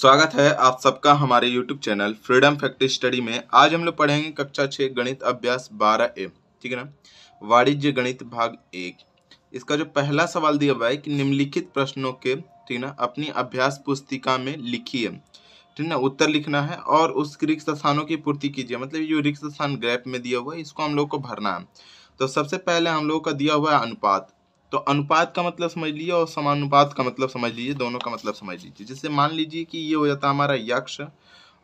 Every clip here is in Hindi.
स्वागत है आप सबका हमारे YouTube channel freedom factory study में आज हम लोग पढ़ेंगे कक्षा छः गणित अभ्यास 12 ए ठीक है ना वाणिज्य गणित भाग एक इसका जो पहला सवाल दिया हुआ है कि निम्नलिखित प्रश्नों के ठीक है ना अपनी अभ्यास पुस्तिका में लिखिए ठीक है ना उत्तर लिखना है और उस रिक्त स्थानों की पूर्ति कीजिए मतलब जो रिक्त स्थान ग्रैप में दिया हुआ है इसको हम लोग को भरना है तो सबसे पहले हम लोग का दिया हुआ है अनुपात तो अनुपात का मतलब समझ लीजिए और समानुपात का मतलब समझ लीजिए दोनों का मतलब समझ लीजिए जैसे मान लीजिए कि ये हो जाता हमारा यक्ष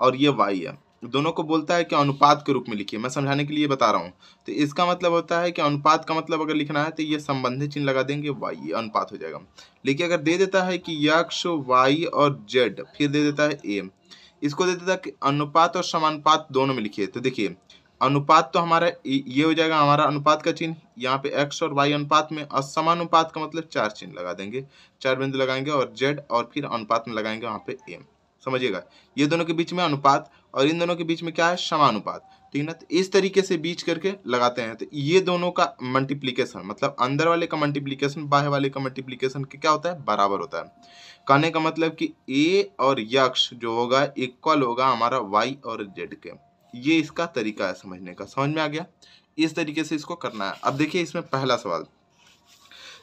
और ये वाई है दोनों को बोलता है कि अनुपात के रूप में लिखिए मैं समझाने के लिए बता रहा हूँ तो इसका मतलब होता है कि अनुपात का मतलब अगर लिखना है तो ये संबंधित चिन्ह लगा देंगे वाई अनुपात हो जाएगा लेकिन अगर दे देता है कि यक्ष वाई और जेड फिर दे देता है ए इसको दे देता है कि अनुपात और समानुपात दोनों में लिखिए तो देखिए अनुपात तो हमारा ये हो जाएगा हमारा अनुपात का चिन्ह यहाँ पे एक्स और वाई अनुपात में असमानुपात का मतलब चार चिन्ह लगा देंगे चार बिंदु लगाएंगे और जेड और फिर अनुपात में लगाएंगे वहाँ पे एम समझिएगा ये दोनों के बीच में अनुपात और इन दोनों के बीच में क्या है समानुपात ठीक है ना तो इस तरीके से बीच करके लगाते हैं तो ये दोनों का मल्टीप्लीकेशन मतलब अंदर वाले का मल्टीप्लीकेशन बाहर वाले का मल्टीप्लीकेशन क्या होता है बराबर होता है कहने का मतलब कि ए और यक्ष जो होगा इक्वल होगा हमारा वाई और जेड के ये इसका तरीका है समझने का समझ में आ गया इस तरीके से इसको करना है अब देखिए इसमें पहला सवाल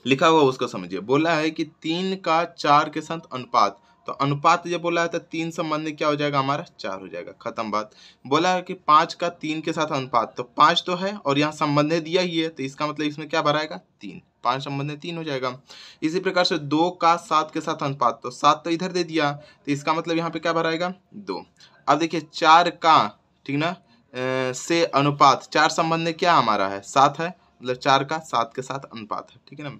लिखा हुआ उसको समझिए बोला है कि तीन का चार के साथ अनुपात तो अनुपात जब बोला है तो तीन संबंध क्या हो जाएगा हमारा चार हो जाएगा खत्म बात बोला है कि पांच का तीन के साथ अनुपात तो पांच तो है और यहाँ संबंध दिया ही है तो इसका मतलब इसमें क्या भराएगा तीन पांच संबंध तीन हो जाएगा इसी प्रकार से दो का सात के साथ अनुपात तो सात तो इधर दे दिया तो इसका मतलब यहाँ पे क्या भराएगा दो अब देखिए चार का ठीक ना ए, से अनुपात चार संबंध में क्या हमारा है सात है मतलब चार का सात के साथ अनुपात है ठीक है ना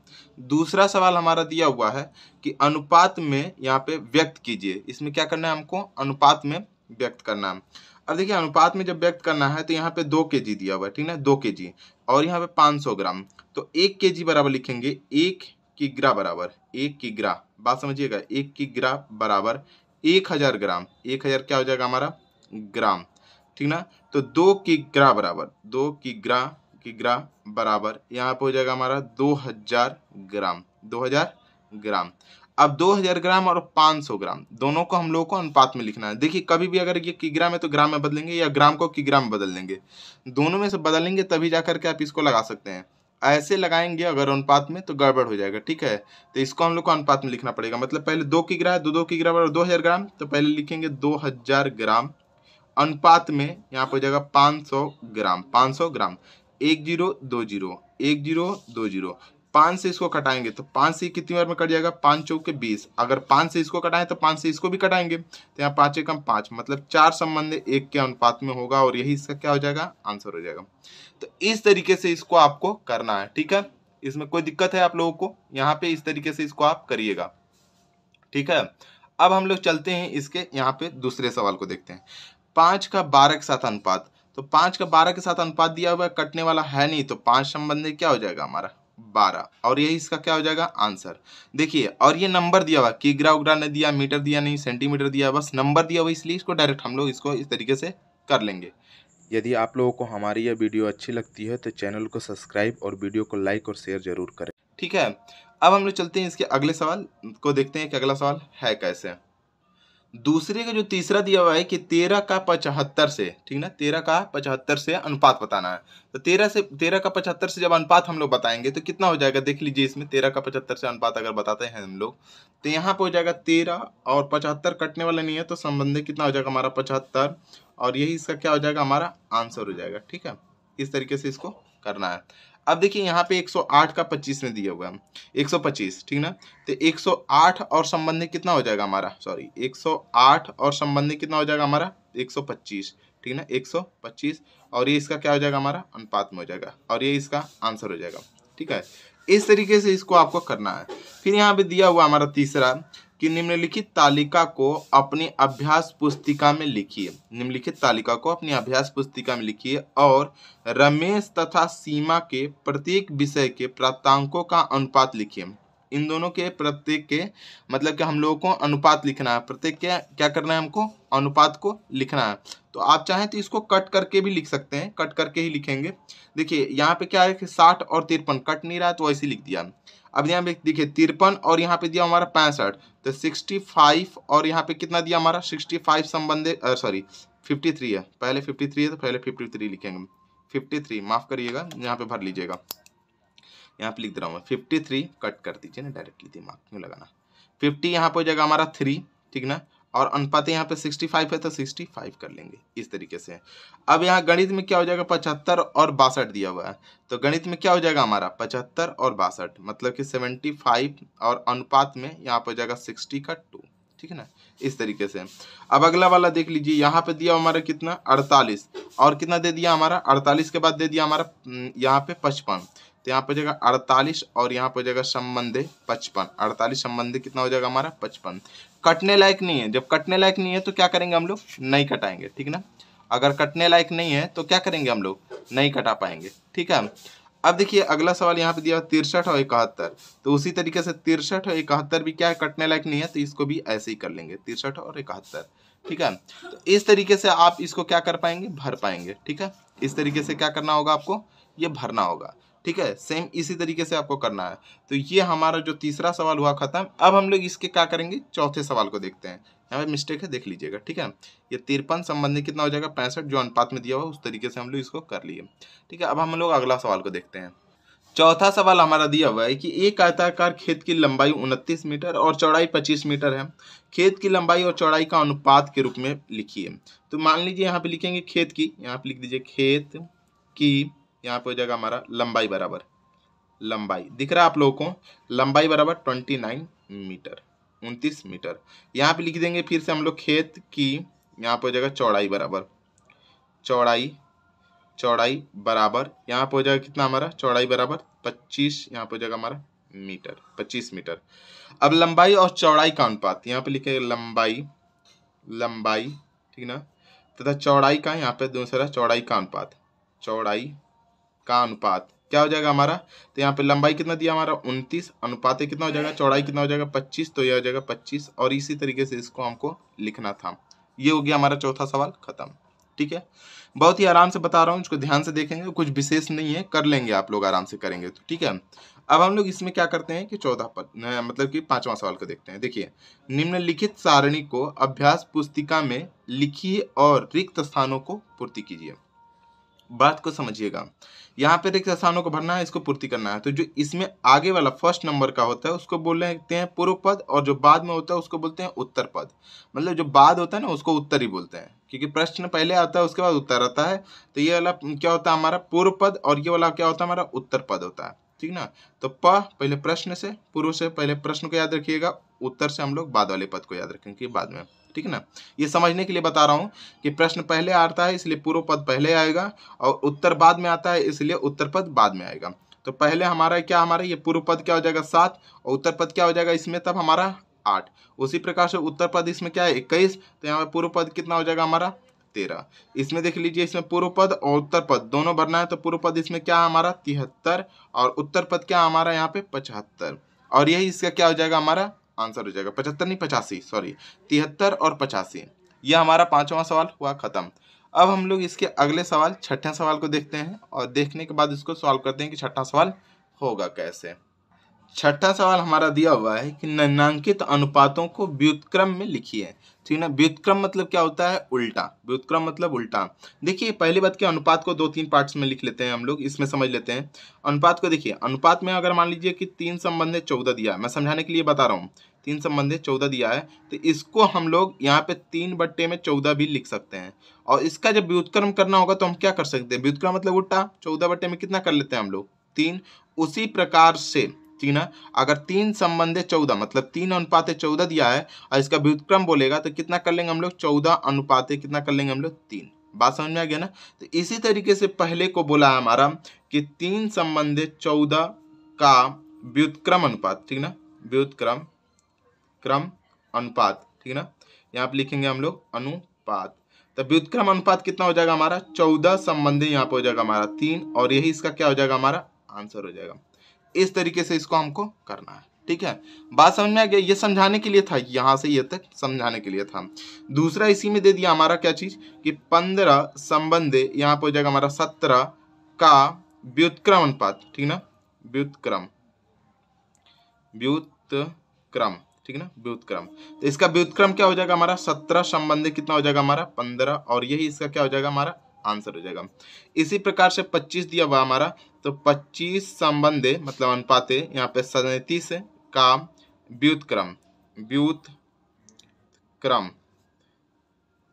दूसरा सवाल हमारा दिया हुआ है कि अनुपात में यहाँ पे व्यक्त कीजिए इसमें क्या करना है हमको अनुपात में व्यक्त करना है अब देखिए अनुपात में जब व्यक्त करना है तो यहाँ पे दो के जी दिया हुआ है ठीक है दो के जी और यहाँ पे पाँच सौ ग्राम तो एक के जी बराबर लिखेंगे एक किग्रा बराबर एक किग्रा बात समझिएगा एक किग्रा बराबर एक हज़ार ग्राम एक हज़ार क्या हो जाएगा हमारा ग्राम ठीक ना तो दो की ग्रा बराबर दो की की ग्रा बराबर यहाँ पे हो जाएगा हमारा दो हजार ग्राम दो हजार ग्राम अब 2000 ग्राम और 500 ग्राम दोनों को हम लोगों को अनुपात में लिखना है देखिए कभी भी अगर ये किग्राम है तो ग्राम में बदलेंगे या ग्राम को किग्राम में बदल देंगे दोनों में से बदलेंगे तभी जा करके आप इसको लगा सकते हैं ऐसे लगाएंगे अगर अनुपात में तो गड़बड़ हो जाएगा ठीक है तो इसको हम लोग को अनुपात में लिखना पड़ेगा मतलब पहले दो किग्रा है दो दो किग्रा बराबर दो हज़ार ग्राम तो पहले लिखेंगे दो हज़ार ग्राम अनुपात में यहाँ पर हो जाएगा 500 ग्राम 500 ग्राम एक जीरो दो जीरो एक जीरो दो जीरो पाँच से इसको कटाएंगे तो पाँच से कितनी बार में कट जाएगा पाँच चौक के बीस अगर पाँच से इसको कटाएं तो पाँच से इसको भी कटाएंगे तो यहाँ पाँच एकम पाँच मतलब चार संबंध एक के अनुपात में होगा और यही इसका क्या हो जाएगा आंसर हो जाएगा तो इस तरीके से इसको आपको करना है ठीक है इसमें कोई दिक्कत है आप लोगों को यहाँ पे इस तरीके से इसको आप करिएगा ठीक है अब हम लोग चलते हैं इसके यहाँ पे दूसरे सवाल को देखते हैं पांच का बारह के साथ अनुपात तो पांच का बारह के साथ अनुपात दिया हुआ है कटने वाला है नहीं तो संबंध में क्या हो जाएगा हमारा बारह और यही इसका क्या हो जाएगा आंसर देखिए और ये नंबर दिया हुआ किग्रा उग्रा ने दिया मीटर दिया नहीं सेंटीमीटर दिया बस नंबर दिया हुआ इसलिए इसको डायरेक्ट हम लोग इसको इस तरीके से कर लेंगे यदि आप लोगों को हमारी यह वीडियो अच्छी लगती है तो चैनल को सब्सक्राइब और वीडियो को लाइक और शेयर जरूर करें ठीक है अब हम लोग चलते हैं इसके अगले सवाल को देखते हैं कि अगला सवाल है कैसे दूसरे का जो तीसरा दिया हुआ है कि तेरह का पचहत्तर से ठीक ना तेरह का पचहत्तर से अनुपात बताना है तो तेरह से तेरह का पचहत्तर से जब अनुपात हम लोग बताएंगे तो कितना हो जाएगा देख लीजिए इसमें तेरह का पचहत्तर से अनुपात अगर बताते हैं हम लोग तो यहाँ पर हो जाएगा तेरह और पचहत्तर कटने वाला नहीं है तो संबंधित कितना हो जाएगा हमारा पचहत्तर और यही इसका क्या हो जाएगा हमारा आंसर हो जाएगा ठीक है इस तरीके से इसको करना है अब देखिए यहाँ पे 108 का 25 में दिया हुआ है 125 ठीक ना तो 108 और संबंधित कितना हो जाएगा हमारा सॉरी 108 और संबंधित कितना हो जाएगा हमारा 125 ठीक ना 125 और ये इसका क्या हो जाएगा हमारा अनुपात में हो जाएगा और ये इसका आंसर हो जाएगा ठीक है इस तरीके से इसको आपको करना है फिर यहाँ पे दिया हुआ हमारा तीसरा कि निम्नलिखित तालिका को अपनी अभ्यास पुस्तिका में लिखिए निम्नलिखित तालिका को अपनी अभ्यास पुस्तिका में लिखिए और रमेश तथा सीमा के प्रत्येक विषय के प्राप्तांकों का अनुपात लिखिए इन दोनों के प्रत्येक के मतलब कि हम लोगों को अनुपात लिखना है प्रत्येक के क्या करना है हमको अनुपात को लिखना है तो आप चाहें तो इसको कट करके भी लिख सकते हैं कट करके ही लिखेंगे देखिए यहाँ पे क्या है कि साठ और तिरपन कट नहीं रहा तो वैसे लिख दिया अब यहाँ पे देखिए तिरपन और यहाँ पे दिया हमारा पैंसठ तो सिक्सटी फाइव और यहाँ पे कितना दिया हमारा सिक्सटी फाइव संबंधित सॉरी फिफ्टी थ्री है पहले फिफ्टी थ्री है तो पहले फिफ्टी थ्री लिखेंगे फिफ्टी थ्री माफ़ करिएगा यहाँ पे भर लीजिएगा यहाँ पे लिख दे रहा हूँ फिफ्टी थ्री कट कर दीजिए ना डायरेक्टली दिमाग में लगाना फिफ्टी यहाँ पे हो जाएगा हमारा थ्री ठीक ना और अनुपात यहाँ पे 65 है तो 65 कर लेंगे इस तरीके से अब यहाँ गणित में क्या हो जाएगा पचहत्तर और बासठ दिया हुआ है तो गणित में क्या हो जाएगा हमारा पचहत्तर और बासठ मतलब कि 75 और अनुपात में यहाँ पर हो जाएगा 60 का टू ठीक है ना इस तरीके से अब अगला वाला देख लीजिए यहाँ पे दिया हमारा कितना अड़तालीस और कितना दे दिया हमारा अड़तालीस के बाद दे दिया हमारा हम्म, यहाँ पे पचपन तो यहाँ पर जाएगा अड़तालीस और यहाँ पर हो जाएगा संबंधे पचपन अड़तालीस संबंधे कितना हो जाएगा हमारा पचपन कटने लायक नहीं है जब कटने लायक नहीं है तो क्या करेंगे हम लोग नहीं कटाएंगे ठीक ना अगर कटने लायक नहीं है तो क्या करेंगे हम लोग नहीं कटा पाएंगे ठीक है अब देखिए अगला सवाल यहाँ पे दिया तिरसठ और इकहत्तर तो उसी तरीके से तिरसठ और इकहत्तर भी क्या है कटने लायक नहीं है तो इसको भी ऐसे ही कर लेंगे तिरसठ और इकहत्तर ठीक है तो इस तरीके से आप इसको क्या कर पाएंगे भर पाएंगे ठीक है इस तरीके से क्या करना होगा आपको ये भरना होगा ठीक है सेम इसी तरीके से आपको करना है तो ये हमारा जो तीसरा सवाल हुआ खत्म अब हम लोग इसके क्या करेंगे चौथे सवाल को देखते हैं यहाँ पे मिस्टेक है देख लीजिएगा ठीक है ये तिरपन संबंधी कितना हो जाएगा पैंसठ जो अनुपात में दिया हुआ उस तरीके से हम लोग इसको कर लिए ठीक है अब हम लोग अगला सवाल को देखते हैं चौथा सवाल हमारा दिया हुआ है कि एक आयताकार खेत की लंबाई उनतीस मीटर और चौड़ाई पच्चीस मीटर है खेत की लंबाई और चौड़ाई का अनुपात के रूप में लिखिए तो मान लीजिए यहाँ पे लिखेंगे खेत की यहाँ पे लिख दीजिए खेत की यहाँ पे हो जाएगा हमारा लंबाई बराबर लंबाई दिख रहा है आप लोगों को लंबाई बराबर ट्वेंटी नाइन मीटर उनतीस मीटर यहाँ पे लिख देंगे फिर से हम लोग खेत की यहाँ पे हो जाएगा चौड़ाई बराबर चौड़ाई चौड़ाई बराबर यहाँ पे हो जाएगा कितना हमारा चौड़ाई बराबर पच्चीस यहाँ पे हो जाएगा हमारा मीटर पच्चीस मीटर अब लंबाई और चौड़ाई का अनुपात यहाँ पे लिखे लंबाई लंबाई ठीक ना तथा चौड़ाई का यहाँ पे दूसरा चौड़ाई का अनुपात चौड़ाई का अनुपात क्या हो जाएगा हमारा तो यहाँ पे लंबाई कितना दिया हमारा उनतीस अनुपात कितना हो जाएगा चौड़ाई कितना हो जाएगा पच्चीस तो यह हो जाएगा पच्चीस और इसी तरीके से इसको हमको लिखना था ये हो गया हमारा चौथा सवाल खत्म ठीक है बहुत ही आराम से बता रहा हूँ उसको ध्यान से देखेंगे कुछ विशेष नहीं है कर लेंगे आप लोग आराम से करेंगे तो ठीक है अब हम लोग इसमें क्या करते हैं कि चौदह पद मतलब कि पांचवा सवाल को देखते हैं देखिए निम्नलिखित सारणी को अभ्यास पुस्तिका में लिखिए और रिक्त स्थानों को पूर्ति कीजिए बात को समझिएगा यहाँ पर रिक्त स्थानों को भरना है इसको पूर्ति करना है तो जो इसमें आगे वाला फर्स्ट नंबर का होता है उसको बोलते हैं पूर्व पद और जो बाद में होता है उसको बोलते हैं उत्तर पद मतलब जो बाद होता है ना उसको उत्तर ही बोलते हैं क्योंकि प्रश्न पहले आता है उसके बाद उत्तर आता है तो ये वाला क्या होता है हमारा पूर्व पद और ये वाला क्या होता है हमारा उत्तर पद होता है ठीक ना तो प पहले प्रश्न से पूर्व से पहले प्रश्न को याद रखिएगा उत्तर से हम लोग बाद वाले पद को याद रखेंगे बाद में ठीक है ना ये समझने के लिए बता रहा हूँ कि प्रश्न पहले आता है इसलिए पूर्व पद पहले आएगा और उत्तर बाद में आता है इसलिए उत्तर पद बाद में आएगा तो पहले हमारा क्या हमारा ये पूर्व पद क्या हो जाएगा सात और उत्तर पद क्या हो जाएगा इसमें तब हमारा आठ उसी प्रकार से उत्तर पद इसमें क्या है इक्कीस तो यहाँ पर पूर्व पद कितना हो जाएगा हमारा तेरह इसमें देख लीजिए इसमें पूर्व पद और उत्तर पद दोनों भरना है तो पूर्व पद इसमें क्या हमारा तिहत्तर और उत्तर पद क्या हमारा यहाँ पे पचहत्तर और यही इसका क्या हो जाएगा हमारा आंसर हो जाएगा पचहत्तर नहीं पचासी सॉरी तिहत्तर और पचासी यह हमारा पाँचवा सवाल हुआ ख़त्म अब हम लोग इसके अगले सवाल छठे सवाल को देखते हैं और देखने के बाद इसको सॉल्व करते हैं कि छठा सवाल होगा कैसे छठा सवाल हमारा दिया हुआ है कि निम्नांकित अनुपातों को व्युतक्रम में लिखिए ठीक है ना व्युतक्रम मतलब क्या होता है उल्टा व्युतक्रम मतलब उल्टा देखिए पहली बात के अनुपात को दो तीन पार्ट्स में लिख लेते हैं हम लोग इसमें समझ लेते हैं अनुपात को देखिए अनुपात में अगर मान लीजिए कि तीन संबंध संबंधित चौदह दिया मैं समझाने के लिए बता रहा हूँ तीन संबंधित चौदह दिया है तो इसको हम लोग यहाँ पे तीन बट्टे में चौदह भी लिख सकते हैं और इसका जब व्युतक्रम करना होगा तो हम क्या कर सकते हैं व्युतक्रम मतलब उल्टा चौदह बट्टे में कितना कर लेते हैं हम लोग तीन उसी प्रकार से ठीक ना अगर तीन संबंधित चौदह मतलब तीन अनुपात चौदह दिया है और इसका व्युतक्रम बोलेगा तो कितना कर लेंगे हम लोग चौदह अनुपात कितना कर लेंगे हम लोग तीन बात समझ में आ गया ना तो इसी तरीके से पहले को बोला है हमारा कि तीन संबंधित चौदह का व्युतक्रम अनुपात ठीक ना व्युतक्रम क्रम अनुपात ठीक है ना यहाँ पे लिखेंगे हम लोग अनुपात तो व्युत्क्रम अनुपात कितना हो जाएगा हमारा चौदह संबंधी यहाँ पे हो जाएगा हमारा तीन और यही इसका क्या हो जाएगा हमारा आंसर हो जाएगा इस तरीके से इसको हमको करना है ठीक है बात समझ में आ गया ये समझाने के लिए था यहाँ से ये तक समझाने के लिए था दूसरा इसी में दे दिया हमारा क्या चीज़ कि पंद्रह संबंध यहाँ पे हो जाएगा हमारा सत्रह का व्युत्क्रम अनुपात ठीक ना व्युत्क्रम व्युत्क्रम ठीक है ना व्युतक्रम तो इसका व्युतक्रम क्या हो जाएगा हमारा सत्रह संबंधित कितना हो जाएगा हमारा पंद्रह और यही इसका क्या हो जाएगा हमारा आंसर हो जाएगा इसी प्रकार से पच्चीस दिया हुआ हमारा तो पच्चीस संबंधे मतलब अनुपाते यहाँ पे सैतीस का व्युतक्रम क्रम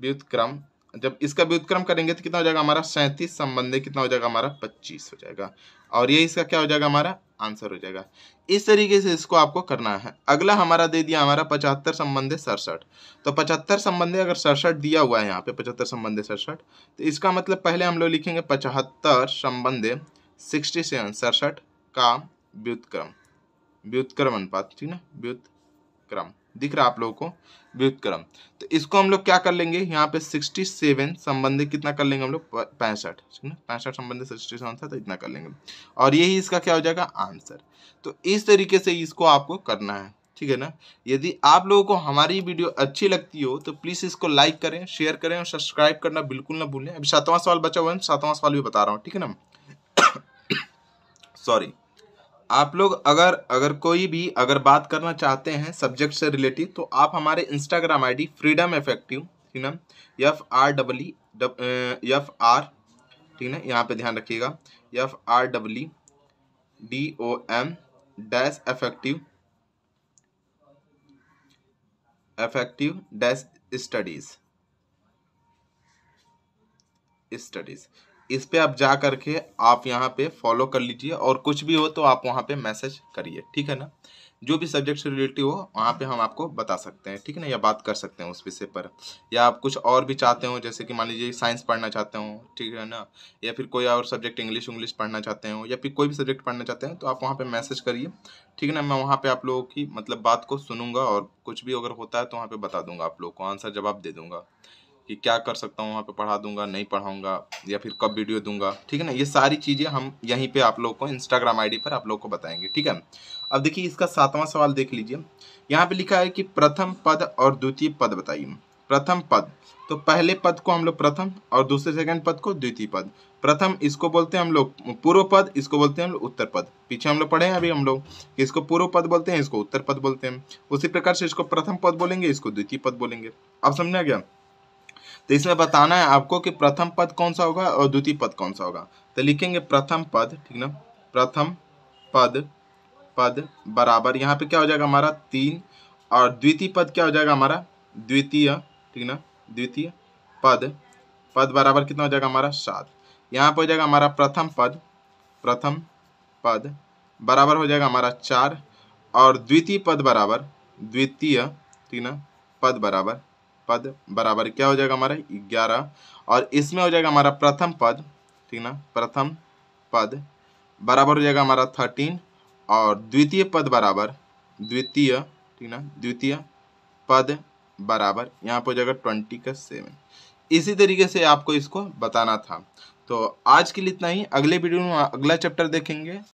व्युतक्रम जब इसका व्युतक्रम करेंगे तो कितना हो जाएगा हमारा सैंतीस संबंधे कितना हो जाएगा हमारा पच्चीस हो जाएगा और ये इसका क्या हो जाएगा हमारा आंसर हो जाएगा इस तरीके से इसको आपको करना है अगला हमारा दे दिया हमारा पचहत्तर संबंधे सड़सठ तो पचहत्तर संबंधे अगर सड़सठ दिया हुआ है यहाँ पे पचहत्तर संबंधे सड़सठ तो इसका मतलब पहले हम लोग लिखेंगे पचहत्तर संबंध सिक्सटी सेवन सड़सठ का व्युतक्रम व्युतक्रम अनुपात ठीक है व्युतक्रम दिख रहा आप लोगों को व्युतक्रम तो इसको हम लोग क्या कर लेंगे यहाँ पे सिक्सटी सेवन संबंधित कितना कर लेंगे हम लोग पैंसठ पैंसठ संबंधित सिक्सटी सेवन था तो इतना कर लेंगे और यही इसका क्या हो जाएगा आंसर तो इस तरीके से इसको आपको करना है ठीक है ना यदि आप लोगों को हमारी वीडियो अच्छी लगती हो तो प्लीज़ इसको लाइक करें शेयर करें और सब्सक्राइब करना बिल्कुल ना भूलें अभी सातवां सवाल बचा हुआ है सातवां सवाल भी बता रहा हूँ ठीक है ना सॉरी आप लोग अगर अगर कोई भी अगर बात करना चाहते हैं सब्जेक्ट से रिलेटेड तो आप हमारे इंस्टाग्राम आईडी फ्रीडम इफेक्टिव ठीक ना F R double E F R ठीक ना यहाँ पे ध्यान रखिएगा F R double E D O M dash effective effective dash studies studies इस पर आप जा करके आप यहाँ पे फॉलो कर लीजिए और कुछ भी हो तो आप वहाँ पे मैसेज करिए ठीक है ना जो भी सब्जेक्ट से रिलेटिव हो वहाँ पे हम आपको बता सकते हैं ठीक है ना या बात कर सकते हैं उस विषय पर या आप कुछ और भी चाहते हो जैसे कि मान लीजिए साइंस पढ़ना चाहते हो ठीक है ना या फिर कोई और सब्जेक्ट इंग्लिश उंग्लिश पढ़ना चाहते हो या फिर कोई भी सब्जेक्ट पढ़ना चाहते हैं तो आप वहाँ पर मैसेज करिए ठीक है ना मैं वहाँ पर आप लोगों की मतलब बात को सुनूंगा और कुछ भी अगर होता है तो वहाँ पर बता दूंगा आप लोग को आंसर जवाब दे दूंगा कि क्या कर सकता हूँ वहाँ पे पढ़ा दूंगा नहीं पढ़ाऊंगा या फिर कब वीडियो दूंगा ठीक है ना ये सारी चीज़ें हम यहीं पे आप लोग को इंस्टाग्राम आईडी पर आप लोग को बताएंगे ठीक है अब देखिए इसका सातवां सवाल देख लीजिए यहाँ पे लिखा है कि प्रथम पद और द्वितीय पद बताइए प्रथम पद तो पहले पद को हम लोग प्रथम और दूसरे सेकंड पद को द्वितीय पद प्रथम इसको बोलते हैं हम लोग पूर्व पद इसको बोलते हैं हम लोग उत्तर पद पीछे हम लोग पढ़े हैं अभी हम लोग इसको पूर्व पद बोलते हैं इसको उत्तर पद बोलते हैं उसी प्रकार से इसको प्रथम पद बोलेंगे इसको द्वितीय पद बोलेंगे अब समझा गया तो इसमें बताना है आपको कि प्रथम पद कौन सा होगा और द्वितीय पद कौन सा होगा तो लिखेंगे प्रथम पद ठीक ना प्रथम पद पद बराबर यहाँ पे क्या हो जाएगा हमारा तीन और द्वितीय पद क्या हो जाएगा हमारा द्वितीय ठीक ना द्वितीय पद पद बराबर कितना हो जाएगा हमारा सात यहाँ पे हो जाएगा हमारा प्रथम पद प्रथम पद बराबर हो जाएगा हमारा चार और द्वितीय पद बराबर द्वितीय ठीक ना पद बराबर पद बराबर क्या हो जाएगा हमारा ग्यारह और इसमें हो जाएगा हमारा प्रथम पद ठीक ना प्रथम पद बराबर हो जाएगा हमारा थर्टीन और द्वितीय पद बराबर द्वितीय ठीक ना द्वितीय पद बराबर यहाँ पर हो जाएगा ट्वेंटी का सेवन इसी तरीके से आपको इसको बताना था तो आज के लिए इतना ही अगले वीडियो में अगला चैप्टर देखेंगे